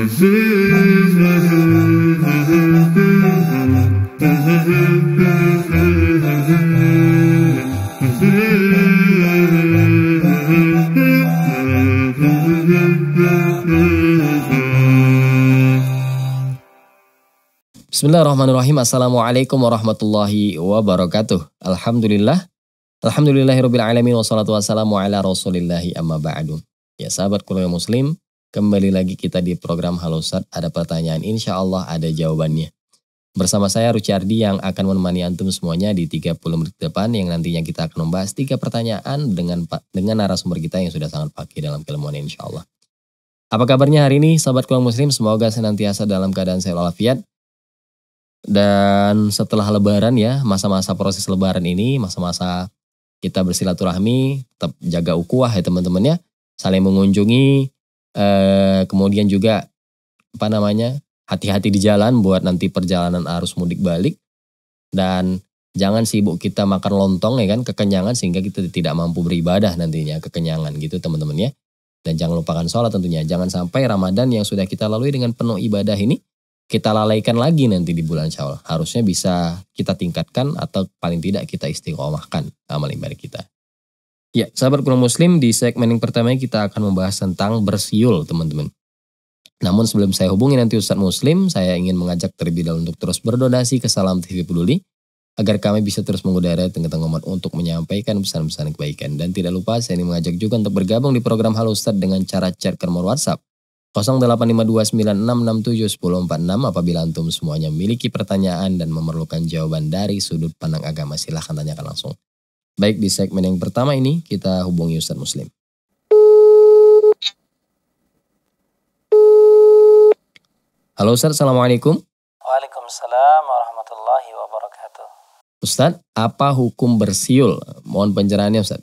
Bismillahirrahmanirrahim. Assalamualaikum warahmatullahi wabarakatuh. Alhamdulillah. Alhamdulillahirrahmanirrahim. alamin wassalatu wassalamu ala rasulillahi amma ba'du. Ya sahabat kuliah muslim, Kembali lagi kita di program Halo Ustadz, ada pertanyaan insya Allah ada jawabannya. Bersama saya Ruchardi yang akan menemani Antum semuanya di 30 menit depan yang nantinya kita akan membahas tiga pertanyaan dengan dengan narasumber kita yang sudah sangat pakai dalam keilmuan insya Allah. Apa kabarnya hari ini sahabat kaum muslim? Semoga senantiasa dalam keadaan sehat walafiat. Dan setelah lebaran ya, masa-masa proses lebaran ini, masa-masa kita bersilaturahmi, tetap jaga ukuah ya teman-teman ya. Saling mengunjungi, e, kemudian juga apa namanya hati-hati di jalan buat nanti perjalanan arus mudik balik dan jangan sibuk kita makan lontong ya kan kekenyangan sehingga kita tidak mampu beribadah nantinya kekenyangan gitu teman-teman ya dan jangan lupakan sholat tentunya jangan sampai Ramadan yang sudah kita lalui dengan penuh ibadah ini kita lalaikan lagi nanti di bulan Syawal harusnya bisa kita tingkatkan atau paling tidak kita istiqomahkan amal ibadah kita Ya, sahabat kurang muslim, di segmen yang pertama kita akan membahas tentang bersiul, teman-teman. Namun sebelum saya hubungi nanti Ustadz Muslim, saya ingin mengajak terlebih dahulu untuk terus berdonasi ke Salam TV Peduli, agar kami bisa terus mengudara tentang tengah umat untuk menyampaikan pesan-pesan kebaikan. Dan tidak lupa, saya ingin mengajak juga untuk bergabung di program Halo Ustadz dengan cara chat ke nomor WhatsApp 085296671046 apabila antum semuanya memiliki pertanyaan dan memerlukan jawaban dari sudut pandang agama silahkan tanyakan langsung. Baik, di segmen yang pertama ini kita hubungi Ustaz Muslim. Halo Ustaz, Assalamualaikum. Waalaikumsalam warahmatullahi wabarakatuh. Ustaz, apa hukum bersiul? Mohon pencerahannya Ustaz.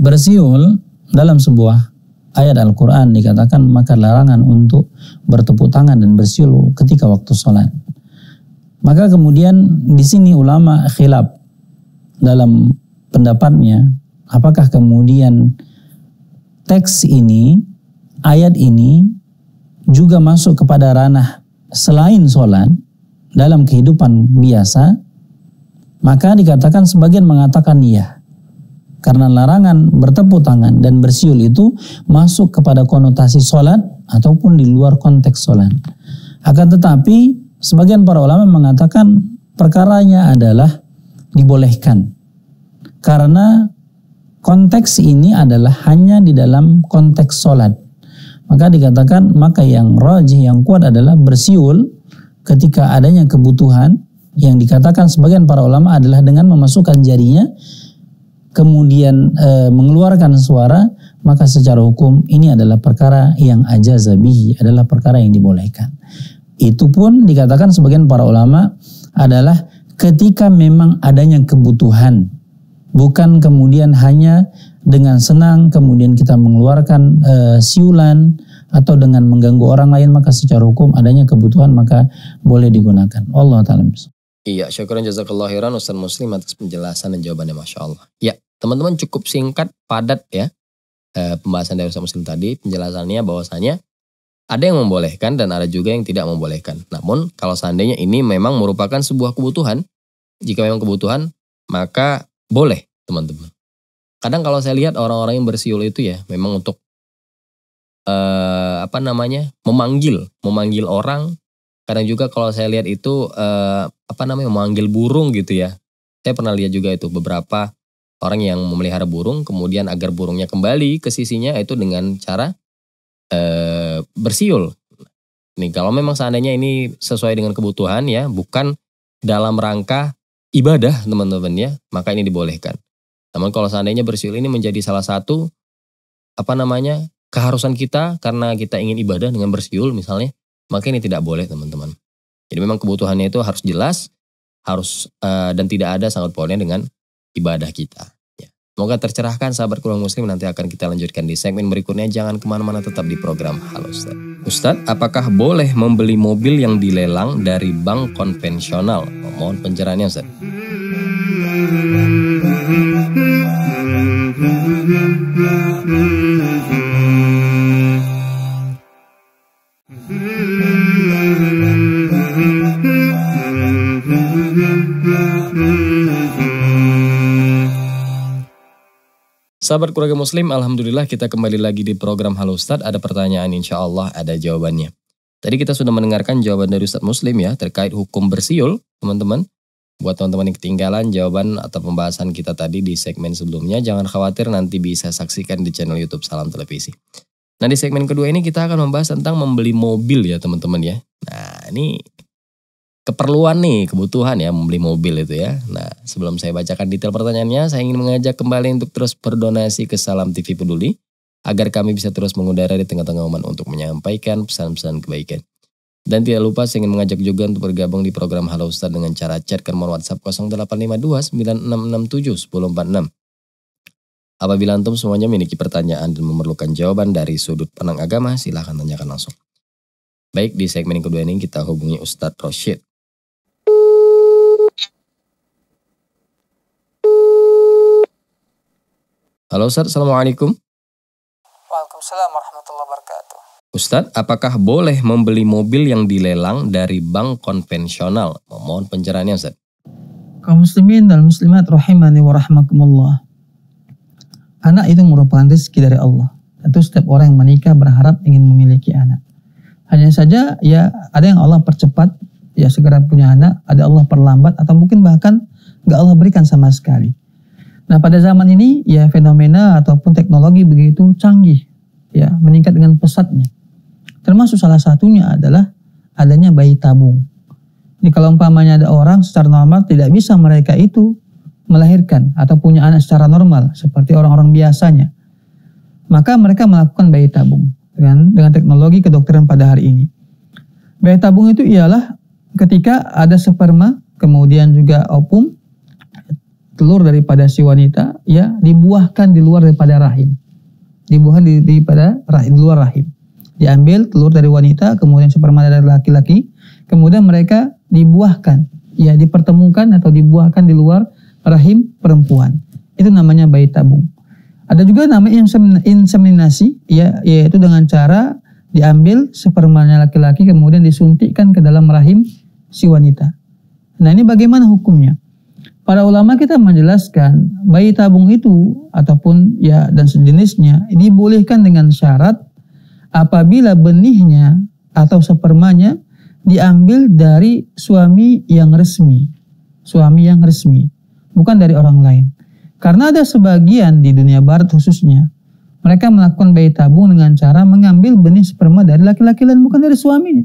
Bersiul dalam sebuah ayat Al-Quran dikatakan maka larangan untuk bertepuk tangan dan bersiul ketika waktu sholat. Maka kemudian di sini ulama khilaf dalam pendapatnya, apakah kemudian teks ini, ayat ini juga masuk kepada ranah selain sholat dalam kehidupan biasa, maka dikatakan sebagian mengatakan iya. Karena larangan bertepuk tangan dan bersiul itu masuk kepada konotasi sholat ataupun di luar konteks sholat. Akan tetapi, sebagian para ulama mengatakan perkaranya adalah dibolehkan. Karena konteks ini adalah hanya di dalam konteks sholat. Maka dikatakan maka yang rajih yang kuat adalah bersiul ketika adanya kebutuhan yang dikatakan sebagian para ulama adalah dengan memasukkan jarinya kemudian e, mengeluarkan suara maka secara hukum ini adalah perkara yang ajazabihi adalah perkara yang dibolehkan. Itu pun dikatakan sebagian para ulama adalah ketika memang adanya kebutuhan bukan kemudian hanya dengan senang kemudian kita mengeluarkan e, siulan atau dengan mengganggu orang lain maka secara hukum adanya kebutuhan maka boleh digunakan. Allah taala. Iya, syukur jazakallah khairan Ustaz Muslim atas penjelasan dan jawabannya Masya Allah. Ya, teman-teman cukup singkat, padat ya e, pembahasan dari Ustaz Muslim tadi, penjelasannya bahwasanya ada yang membolehkan dan ada juga yang tidak membolehkan. Namun kalau seandainya ini memang merupakan sebuah kebutuhan, jika memang kebutuhan maka boleh, teman-teman. Kadang kalau saya lihat orang-orang yang bersiul itu ya, memang untuk eh, apa namanya? memanggil, memanggil orang. Kadang juga kalau saya lihat itu eh, apa namanya? memanggil burung gitu ya. Saya pernah lihat juga itu beberapa orang yang memelihara burung kemudian agar burungnya kembali ke sisinya itu dengan cara eh, bersiul. Nih, kalau memang seandainya ini sesuai dengan kebutuhan ya, bukan dalam rangka ibadah teman-teman ya, maka ini dibolehkan. Namun kalau seandainya bersiul ini menjadi salah satu apa namanya keharusan kita karena kita ingin ibadah dengan bersiul misalnya, maka ini tidak boleh teman-teman. Jadi memang kebutuhannya itu harus jelas, harus uh, dan tidak ada sangat pohonnya dengan ibadah kita. Ya. Semoga tercerahkan sahabat kurang muslim nanti akan kita lanjutkan di segmen berikutnya. Jangan kemana-mana tetap di program Halo Ustaz. Ustadz, apakah boleh membeli mobil yang dilelang dari bank konvensional? Mohon pencerahannya Ustadz. hmm Sahabat keluarga muslim, Alhamdulillah kita kembali lagi di program Halo Ustadz. Ada pertanyaan insya Allah ada jawabannya. Tadi kita sudah mendengarkan jawaban dari Ustadz Muslim ya terkait hukum bersiul, teman-teman. Buat teman-teman yang ketinggalan jawaban atau pembahasan kita tadi di segmen sebelumnya, jangan khawatir nanti bisa saksikan di channel YouTube Salam Televisi. Nah di segmen kedua ini kita akan membahas tentang membeli mobil ya teman-teman ya. Nah ini keperluan nih, kebutuhan ya membeli mobil itu ya. Nah, sebelum saya bacakan detail pertanyaannya, saya ingin mengajak kembali untuk terus berdonasi ke Salam TV Peduli agar kami bisa terus mengudara di tengah-tengah umat untuk menyampaikan pesan-pesan kebaikan. Dan tidak lupa saya ingin mengajak juga untuk bergabung di program Halo Ustaz dengan cara chat ke nomor WhatsApp 0852 Apabila antum semuanya memiliki pertanyaan dan memerlukan jawaban dari sudut pandang agama, silahkan tanyakan langsung. Baik, di segmen yang kedua ini kita hubungi Ustadz Rashid. Halo Ustaz, Assalamualaikum. Waalaikumsalam warahmatullahi wabarakatuh. Ustaz, apakah boleh membeli mobil yang dilelang dari bank konvensional? Mohon pencerahannya Ustaz. Kaum muslimin dan muslimat rahimani wa rahmakumullah. Anak itu merupakan rezeki dari Allah. Tentu setiap orang yang menikah berharap ingin memiliki anak. Hanya saja ya ada yang Allah percepat, ya segera punya anak, ada Allah perlambat atau mungkin bahkan nggak Allah berikan sama sekali. Nah, pada zaman ini ya fenomena ataupun teknologi begitu canggih ya, meningkat dengan pesatnya. Termasuk salah satunya adalah adanya bayi tabung. Jadi kalau umpamanya ada orang secara normal tidak bisa mereka itu melahirkan atau punya anak secara normal seperti orang-orang biasanya. Maka mereka melakukan bayi tabung dengan, dengan teknologi kedokteran pada hari ini. Bayi tabung itu ialah ketika ada sperma, kemudian juga opum, telur daripada si wanita ya dibuahkan di luar daripada rahim. Dibuahkan di, daripada rahim, di luar rahim. Diambil telur dari wanita, kemudian sperma dari laki-laki, kemudian mereka dibuahkan, ya dipertemukan atau dibuahkan di luar rahim perempuan. Itu namanya bayi tabung. Ada juga nama inseminasi, ya yaitu dengan cara diambil spermanya laki-laki kemudian disuntikkan ke dalam rahim si wanita. Nah ini bagaimana hukumnya? para ulama kita menjelaskan bayi tabung itu ataupun ya dan sejenisnya dibolehkan dengan syarat apabila benihnya atau spermanya diambil dari suami yang resmi. Suami yang resmi, bukan dari orang lain. Karena ada sebagian di dunia barat khususnya, mereka melakukan bayi tabung dengan cara mengambil benih sperma dari laki-laki lain bukan dari suaminya.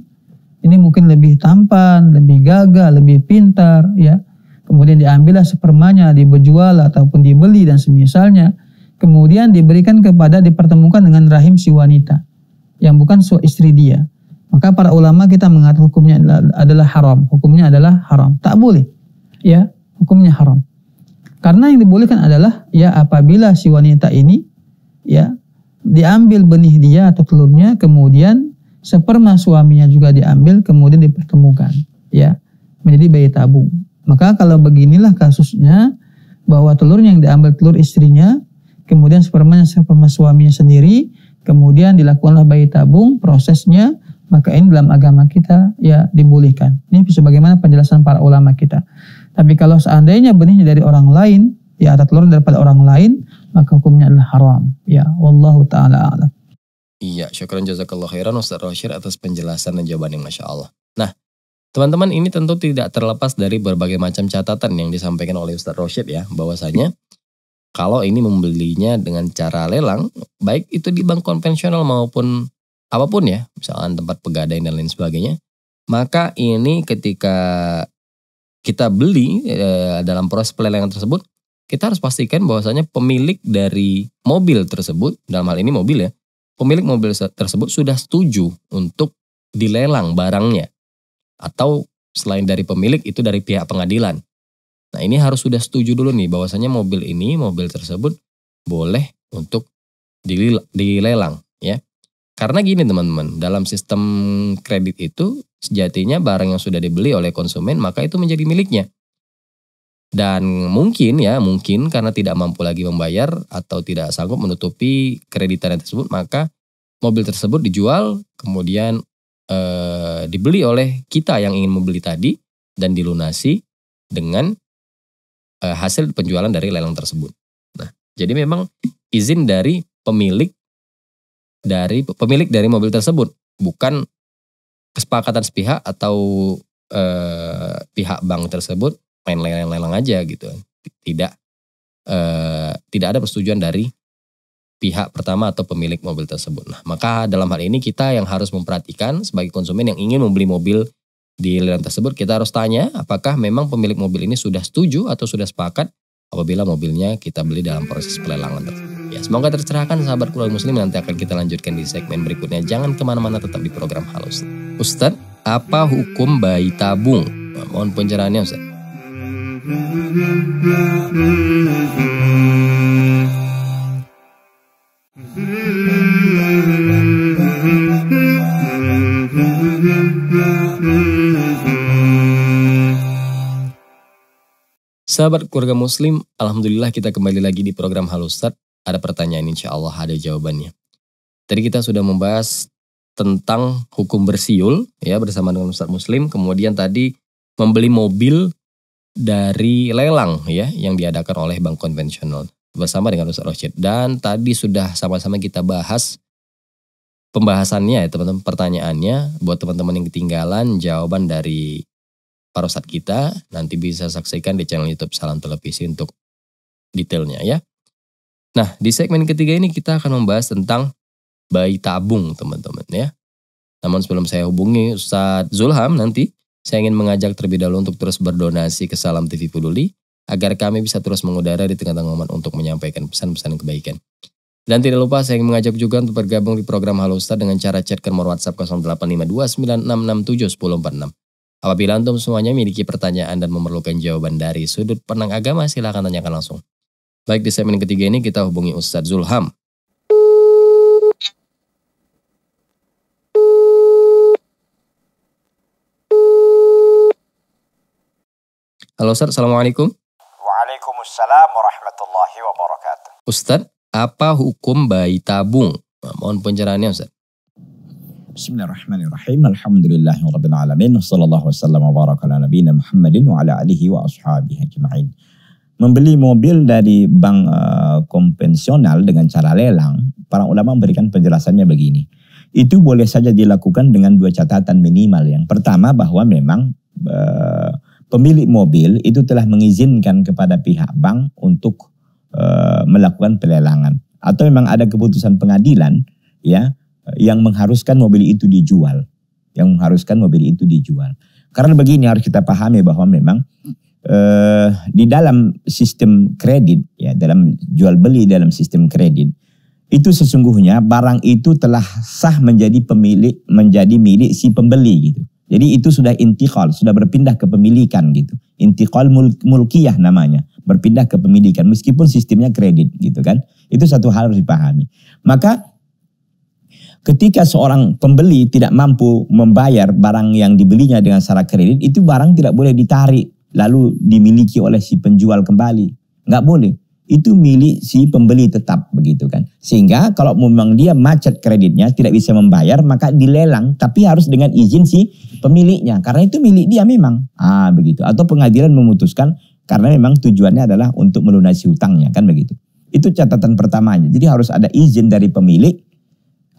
Ini mungkin lebih tampan, lebih gagah, lebih pintar ya Kemudian diambillah spermanya, dijual ataupun dibeli dan semisalnya. Kemudian diberikan kepada dipertemukan dengan rahim si wanita yang bukan istri dia. Maka para ulama kita mengatakan hukumnya adalah, adalah haram. Hukumnya adalah haram. Tak boleh. Ya, hukumnya haram. Karena yang dibolehkan adalah ya apabila si wanita ini ya diambil benih dia atau telurnya kemudian sperma suaminya juga diambil kemudian dipertemukan ya menjadi bayi tabung maka kalau beginilah kasusnya bahwa telur yang diambil telur istrinya, kemudian sperma yang sperma suaminya sendiri, kemudian dilakukanlah bayi tabung prosesnya, maka ini dalam agama kita ya dibolehkan. Ini sebagaimana penjelasan para ulama kita. Tapi kalau seandainya benihnya dari orang lain, ya atau telur daripada orang lain, maka hukumnya adalah haram. Ya, wallahu taala alam. Iya, syukran jazakallah khairan Ustaz Rashid atas penjelasan dan jawabannya Masya Allah. Nah, Teman-teman ini tentu tidak terlepas dari berbagai macam catatan yang disampaikan oleh Ustadz Rosyid ya, bahwasanya kalau ini membelinya dengan cara lelang, baik itu di bank konvensional maupun apapun ya, misalkan tempat pegadaian dan lain sebagainya, maka ini ketika kita beli e, dalam proses pelelangan tersebut, kita harus pastikan bahwasanya pemilik dari mobil tersebut, dalam hal ini mobil ya, pemilik mobil tersebut sudah setuju untuk dilelang barangnya atau selain dari pemilik itu dari pihak pengadilan. Nah ini harus sudah setuju dulu nih bahwasanya mobil ini, mobil tersebut boleh untuk dilelang ya. Karena gini teman-teman, dalam sistem kredit itu sejatinya barang yang sudah dibeli oleh konsumen maka itu menjadi miliknya. Dan mungkin ya, mungkin karena tidak mampu lagi membayar atau tidak sanggup menutupi kreditannya tersebut, maka mobil tersebut dijual, kemudian eh, dibeli oleh kita yang ingin membeli tadi dan dilunasi dengan uh, hasil penjualan dari lelang tersebut. Nah, jadi memang izin dari pemilik dari pemilik dari mobil tersebut, bukan kesepakatan sepihak atau eh, pihak bank tersebut main lelang-lelang aja gitu. Tidak eh, tidak ada persetujuan dari pihak pertama atau pemilik mobil tersebut. Nah, maka dalam hal ini kita yang harus memperhatikan sebagai konsumen yang ingin membeli mobil di lelang tersebut, kita harus tanya apakah memang pemilik mobil ini sudah setuju atau sudah sepakat apabila mobilnya kita beli dalam proses pelelangan tersebut. Ya, semoga tercerahkan sahabat keluarga muslim nanti akan kita lanjutkan di segmen berikutnya. Jangan kemana-mana tetap di program halus. Ustadz, apa hukum bayi tabung? Mohon pencerahannya Ustadz. Sahabat keluarga muslim, Alhamdulillah kita kembali lagi di program Ustaz. Ada pertanyaan insya Allah ada jawabannya. Tadi kita sudah membahas tentang hukum bersiul ya bersama dengan Ustaz Muslim. Kemudian tadi membeli mobil dari lelang ya yang diadakan oleh bank konvensional bersama dengan Ustaz Rosyid. Dan tadi sudah sama-sama kita bahas pembahasannya ya teman-teman pertanyaannya buat teman-teman yang ketinggalan jawaban dari para ustadz kita. Nanti bisa saksikan di channel YouTube Salam Televisi untuk detailnya ya. Nah, di segmen ketiga ini kita akan membahas tentang bayi tabung, teman-teman ya. Namun sebelum saya hubungi Ustadz Zulham nanti, saya ingin mengajak terlebih dahulu untuk terus berdonasi ke Salam TV Peduli agar kami bisa terus mengudara di tengah-tengah umat untuk menyampaikan pesan-pesan kebaikan. Dan tidak lupa saya ingin mengajak juga untuk bergabung di program Halo Ustadz dengan cara chat ke nomor WhatsApp 0852 Apabila antum semuanya memiliki pertanyaan dan memerlukan jawaban dari sudut pandang agama, silahkan tanyakan langsung. Baik, di segmen ketiga ini kita hubungi Ustadz Zulham. Halo Ustadz, Assalamualaikum. Waalaikumsalam warahmatullahi wabarakatuh. Ustadz, apa hukum bayi tabung? Nah, mohon pencerahannya Ustadz. Bismillahirrahmanirrahim. Alhamdulillahirabbil alamin. Wassallallahu wasallam wa baraka ala nabiyina Muhammadin wa ala alihi wa ashabihi ajmain. Membeli mobil dari bank uh, konvensional dengan cara lelang, para ulama memberikan penjelasannya begini. Itu boleh saja dilakukan dengan dua catatan minimal. Yang pertama bahwa memang uh, pemilik mobil itu telah mengizinkan kepada pihak bank untuk uh, melakukan pelelangan atau memang ada keputusan pengadilan ya yang mengharuskan mobil itu dijual, yang mengharuskan mobil itu dijual. Karena begini harus kita pahami bahwa memang eh, di dalam sistem kredit ya dalam jual beli dalam sistem kredit itu sesungguhnya barang itu telah sah menjadi pemilik menjadi milik si pembeli gitu. Jadi itu sudah intikal, sudah berpindah ke pemilikan gitu. Intikal mul mulkiyah namanya, berpindah ke pemilikan meskipun sistemnya kredit gitu kan. Itu satu hal harus dipahami. Maka Ketika seorang pembeli tidak mampu membayar barang yang dibelinya dengan secara kredit, itu barang tidak boleh ditarik lalu dimiliki oleh si penjual kembali. Nggak boleh. Itu milik si pembeli tetap begitu kan. Sehingga kalau memang dia macet kreditnya tidak bisa membayar maka dilelang tapi harus dengan izin si pemiliknya. Karena itu milik dia memang. Ah begitu. Atau pengadilan memutuskan karena memang tujuannya adalah untuk melunasi hutangnya kan begitu. Itu catatan pertamanya. Jadi harus ada izin dari pemilik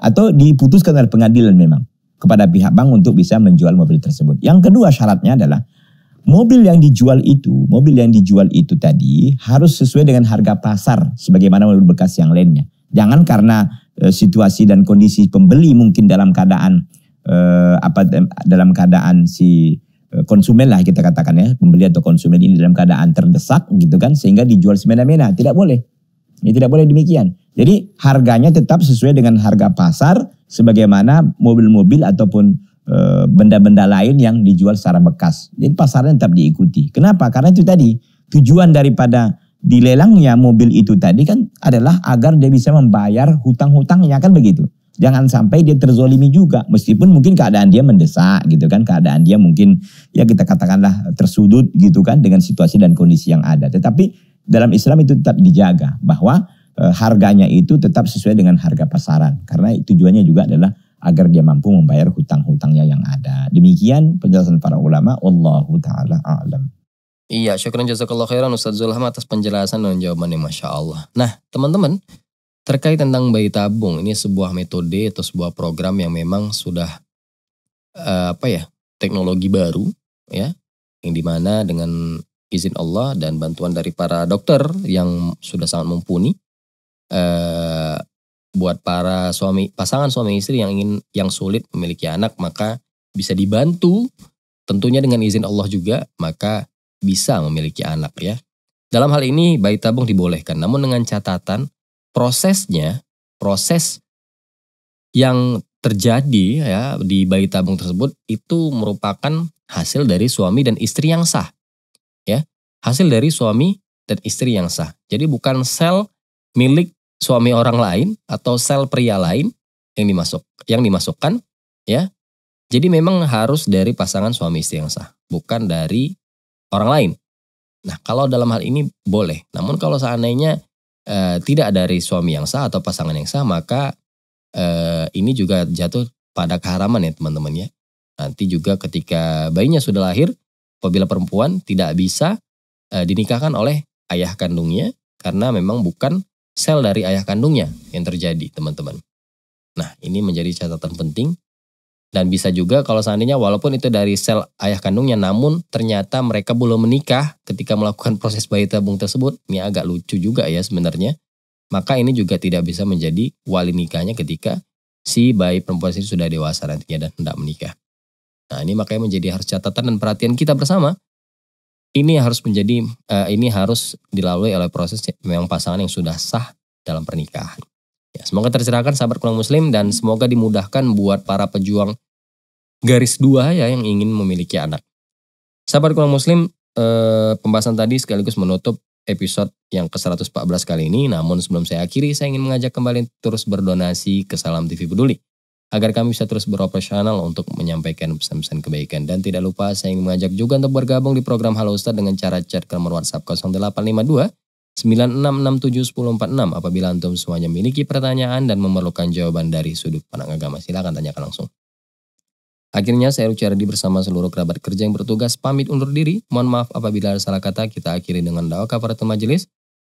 atau diputuskan oleh pengadilan memang kepada pihak bank untuk bisa menjual mobil tersebut. Yang kedua syaratnya adalah mobil yang dijual itu, mobil yang dijual itu tadi harus sesuai dengan harga pasar sebagaimana mobil bekas yang lainnya. Jangan karena e, situasi dan kondisi pembeli mungkin dalam keadaan e, apa dalam keadaan si e, konsumen lah kita katakan ya, pembeli atau konsumen ini dalam keadaan terdesak gitu kan sehingga dijual semena-mena, tidak boleh. Ini ya, tidak boleh demikian. Jadi harganya tetap sesuai dengan harga pasar sebagaimana mobil-mobil ataupun eh, benda-benda lain yang dijual secara bekas. Jadi pasarnya tetap diikuti. Kenapa? Karena itu tadi tujuan daripada dilelangnya mobil itu tadi kan adalah agar dia bisa membayar hutang-hutangnya kan begitu. Jangan sampai dia terzolimi juga, meskipun mungkin keadaan dia mendesak gitu kan, keadaan dia mungkin ya kita katakanlah tersudut gitu kan dengan situasi dan kondisi yang ada. Tetapi dalam Islam itu tetap dijaga bahwa e, harganya itu tetap sesuai dengan harga pasaran karena tujuannya juga adalah agar dia mampu membayar hutang-hutangnya yang ada. Demikian penjelasan para ulama. Allahu taala a'lam. Iya, syukran jazakallah khairan Ustaz Zulham atas penjelasan dan jawabannya Masya Allah. Nah, teman-teman, terkait tentang bayi tabung, ini sebuah metode atau sebuah program yang memang sudah, uh, apa ya, teknologi baru, ya, yang dimana dengan izin Allah dan bantuan dari para dokter yang sudah sangat mumpuni eh, buat para suami pasangan suami istri yang ingin yang sulit memiliki anak maka bisa dibantu tentunya dengan izin Allah juga maka bisa memiliki anak ya dalam hal ini bayi tabung dibolehkan namun dengan catatan prosesnya proses yang terjadi ya di bayi tabung tersebut itu merupakan hasil dari suami dan istri yang sah hasil dari suami dan istri yang sah. Jadi bukan sel milik suami orang lain atau sel pria lain yang dimasuk yang dimasukkan ya. Jadi memang harus dari pasangan suami istri yang sah, bukan dari orang lain. Nah, kalau dalam hal ini boleh. Namun kalau seandainya e, tidak dari suami yang sah atau pasangan yang sah, maka e, ini juga jatuh pada keharaman ya teman-teman ya. Nanti juga ketika bayinya sudah lahir, apabila perempuan tidak bisa e, dinikahkan oleh ayah kandungnya karena memang bukan sel dari ayah kandungnya yang terjadi, teman-teman. Nah, ini menjadi catatan penting dan bisa juga kalau seandainya walaupun itu dari sel ayah kandungnya namun ternyata mereka belum menikah ketika melakukan proses bayi tabung tersebut, ini agak lucu juga ya sebenarnya. Maka ini juga tidak bisa menjadi wali nikahnya ketika si bayi perempuan ini sudah dewasa nantinya dan hendak menikah. Nah, ini makanya menjadi harus catatan dan perhatian kita bersama ini harus menjadi uh, ini harus dilalui oleh proses memang pasangan yang sudah sah dalam pernikahan. Ya, semoga tercerahkan sahabat kurang muslim dan semoga dimudahkan buat para pejuang garis dua ya yang ingin memiliki anak. Sahabat kurang muslim, eh, pembahasan tadi sekaligus menutup episode yang ke-114 kali ini. Namun sebelum saya akhiri, saya ingin mengajak kembali terus berdonasi ke Salam TV Peduli agar kami bisa terus beroperasional untuk menyampaikan pesan-pesan kebaikan. Dan tidak lupa saya ingin mengajak juga untuk bergabung di program Halo Ustadz dengan cara chat ke nomor WhatsApp 0852 9667146 apabila antum semuanya memiliki pertanyaan dan memerlukan jawaban dari sudut pandang agama silakan tanyakan langsung. Akhirnya saya di bersama seluruh kerabat kerja yang bertugas pamit undur diri. Mohon maaf apabila ada salah kata, kita akhiri dengan doa kafaratul majelis.